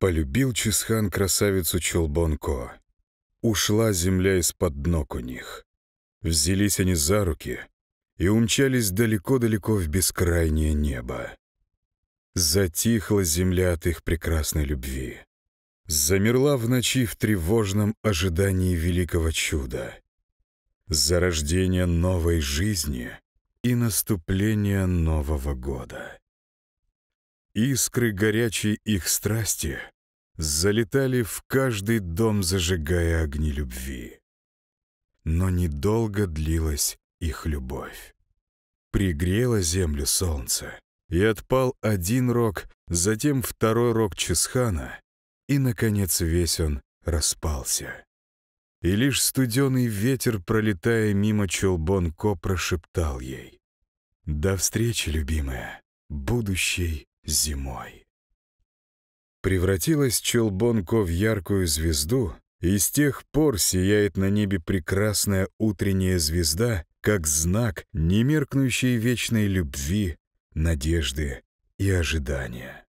Полюбил Чисхан красавицу Чулбонко. Ушла земля из-под ног у них. Взялись они за руки и умчались далеко-далеко в бескрайнее небо. Затихла земля от их прекрасной любви. Замерла в ночи в тревожном ожидании великого чуда. Зарождение новой жизни и наступление нового года. Искры горячей их страсти залетали в каждый дом, зажигая огни любви. Но недолго длилась их любовь. Пригрело землю солнце, и отпал один рог, затем второй рог Чисхана, и, наконец, весь он распался. И лишь студеный ветер, пролетая мимо челбон прошептал ей. «До встречи, любимая, будущей зимой. Превратилась Челбонко в яркую звезду, и с тех пор сияет на небе прекрасная утренняя звезда, как знак немеркнущей вечной любви, надежды и ожидания.